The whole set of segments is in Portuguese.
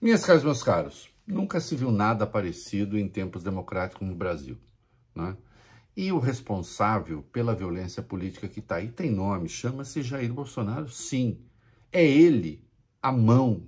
Minhas caras, meus caros, nunca se viu nada parecido em tempos democráticos no Brasil. Né? E o responsável pela violência política que está aí tem nome, chama-se Jair Bolsonaro, sim. É ele a mão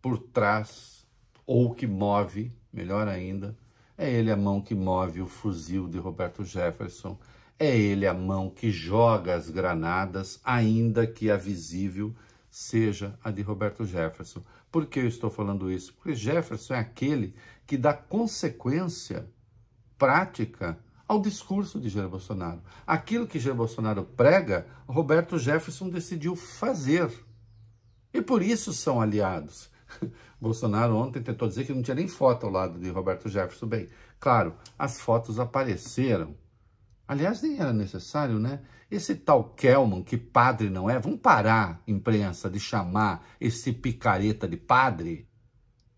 por trás, ou que move, melhor ainda, é ele a mão que move o fuzil de Roberto Jefferson, é ele a mão que joga as granadas, ainda que a visível seja a de Roberto Jefferson. Por que eu estou falando isso? Porque Jefferson é aquele que dá consequência prática ao discurso de Jair Bolsonaro. Aquilo que Jair Bolsonaro prega, Roberto Jefferson decidiu fazer. E por isso são aliados. Bolsonaro ontem tentou dizer que não tinha nem foto ao lado de Roberto Jefferson. Bem, claro, as fotos apareceram Aliás, nem era necessário, né? Esse tal Kelman, que padre não é, vamos parar, imprensa, de chamar esse picareta de padre,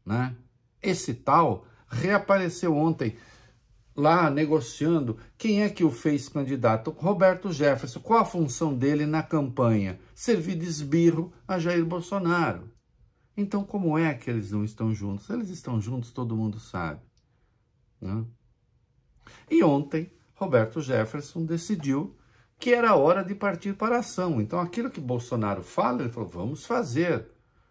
né? Esse tal reapareceu ontem lá negociando quem é que o fez candidato? Roberto Jefferson. Qual a função dele na campanha? Servir de esbirro a Jair Bolsonaro. Então, como é que eles não estão juntos? Eles estão juntos, todo mundo sabe. Né? E ontem, Roberto Jefferson decidiu que era hora de partir para a ação. Então, aquilo que Bolsonaro fala, ele falou: vamos fazer.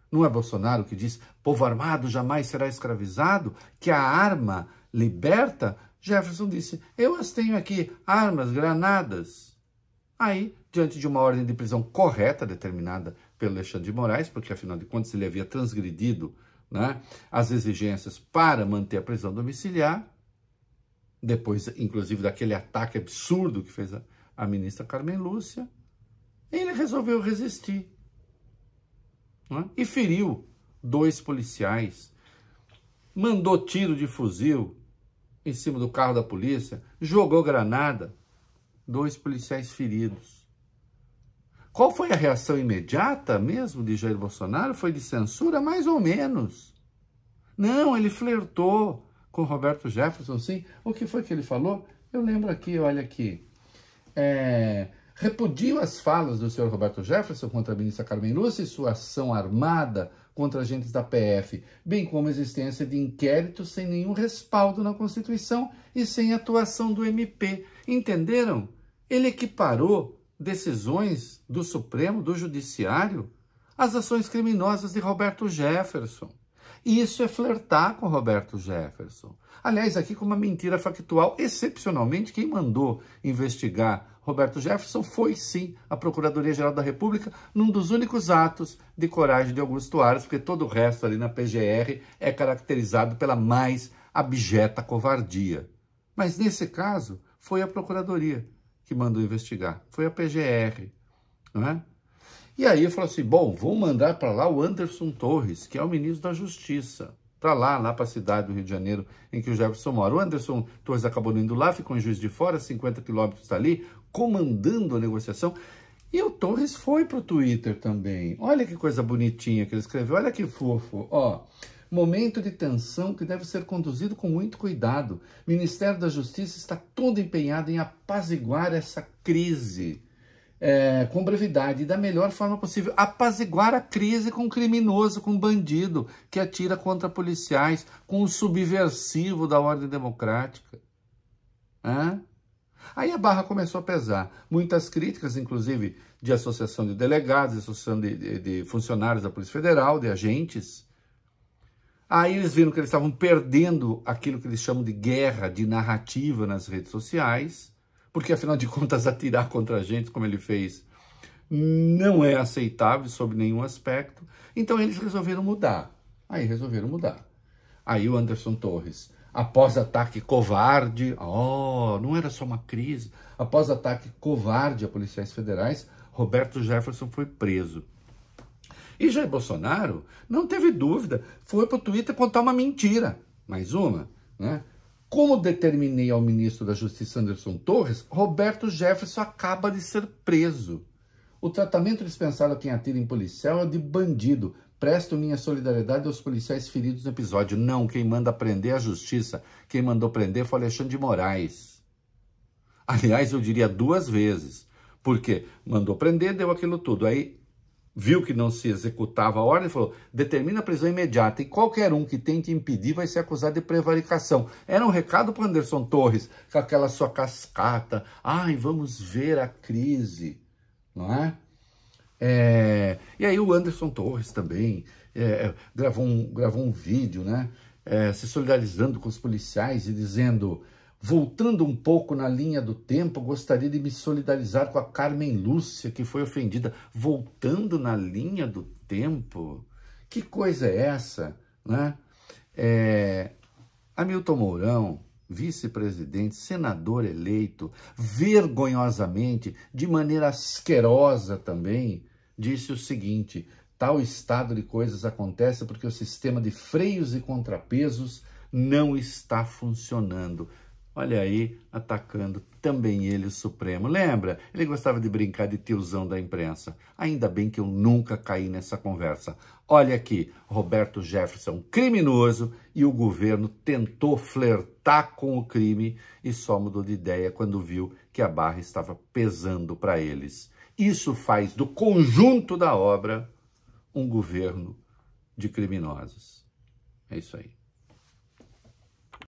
Não é Bolsonaro que diz: povo armado jamais será escravizado, que a arma liberta? Jefferson disse: eu as tenho aqui, armas, granadas. Aí, diante de uma ordem de prisão correta, determinada pelo Alexandre de Moraes, porque afinal de contas ele havia transgredido né, as exigências para manter a prisão domiciliar, depois, inclusive, daquele ataque absurdo que fez a, a ministra Carmen Lúcia, ele resolveu resistir é? e feriu dois policiais, mandou tiro de fuzil em cima do carro da polícia, jogou granada, dois policiais feridos. Qual foi a reação imediata mesmo de Jair Bolsonaro? Foi de censura, mais ou menos. Não, ele flertou com Roberto Jefferson, sim. O que foi que ele falou? Eu lembro aqui, olha aqui. É, repudio as falas do senhor Roberto Jefferson contra a ministra Carmen Lúcia e sua ação armada contra agentes da PF, bem como a existência de inquéritos sem nenhum respaldo na Constituição e sem atuação do MP. Entenderam? Ele equiparou decisões do Supremo, do Judiciário, às ações criminosas de Roberto Jefferson. E isso é flertar com Roberto Jefferson. Aliás, aqui com uma mentira factual, excepcionalmente, quem mandou investigar Roberto Jefferson foi sim a Procuradoria-Geral da República, num dos únicos atos de coragem de Augusto Aras, porque todo o resto ali na PGR é caracterizado pela mais abjeta covardia. Mas nesse caso, foi a Procuradoria que mandou investigar, foi a PGR, não é? E aí falou assim: bom, vou mandar para lá o Anderson Torres, que é o ministro da Justiça. Para lá, lá para a cidade do Rio de Janeiro, em que o Jefferson mora. O Anderson Torres acabou indo lá, ficou em juiz de fora, 50 quilômetros dali, comandando a negociação. E o Torres foi para o Twitter também. Olha que coisa bonitinha que ele escreveu, olha que fofo. Ó, momento de tensão que deve ser conduzido com muito cuidado. O Ministério da Justiça está todo empenhado em apaziguar essa crise é, com brevidade e da melhor forma possível, apaziguar a crise com o criminoso, com o bandido que atira contra policiais, com o subversivo da ordem democrática. Hã? Aí a barra começou a pesar. Muitas críticas, inclusive, de associação de delegados, de associação de, de, de funcionários da Polícia Federal, de agentes. Aí eles viram que eles estavam perdendo aquilo que eles chamam de guerra de narrativa nas redes sociais porque afinal de contas atirar contra a gente, como ele fez, não é aceitável sob nenhum aspecto. Então eles resolveram mudar. Aí resolveram mudar. Aí o Anderson Torres, após ataque covarde, oh, não era só uma crise, após ataque covarde a policiais federais, Roberto Jefferson foi preso. E Jair Bolsonaro não teve dúvida, foi para o Twitter contar uma mentira, mais uma, né? Como determinei ao ministro da Justiça Anderson Torres, Roberto Jefferson acaba de ser preso. O tratamento dispensado a quem atira em policial é de bandido. Presto minha solidariedade aos policiais feridos no episódio. Não, quem manda prender é a justiça. Quem mandou prender foi Alexandre de Moraes. Aliás, eu diria duas vezes. Porque mandou prender, deu aquilo tudo. Aí viu que não se executava a ordem, falou: determina a prisão imediata e qualquer um que tente impedir vai ser acusado de prevaricação. Era um recado para Anderson Torres, com aquela sua cascata: ai, vamos ver a crise, não é? é... E aí o Anderson Torres também é, é gravou, um, gravou um vídeo, né? É, se solidarizando com os policiais e dizendo. Voltando um pouco na linha do tempo, gostaria de me solidarizar com a Carmen Lúcia, que foi ofendida. Voltando na linha do tempo? Que coisa é essa? Né? É, Hamilton Mourão, vice-presidente, senador eleito, vergonhosamente, de maneira asquerosa também, disse o seguinte: tal estado de coisas acontece porque o sistema de freios e contrapesos não está funcionando. Olha aí, atacando também ele o Supremo. Lembra? Ele gostava de brincar de tiozão da imprensa. Ainda bem que eu nunca caí nessa conversa. Olha aqui, Roberto Jefferson, criminoso, e o governo tentou flertar com o crime e só mudou de ideia quando viu que a barra estava pesando para eles. Isso faz do conjunto da obra um governo de criminosos. É isso aí.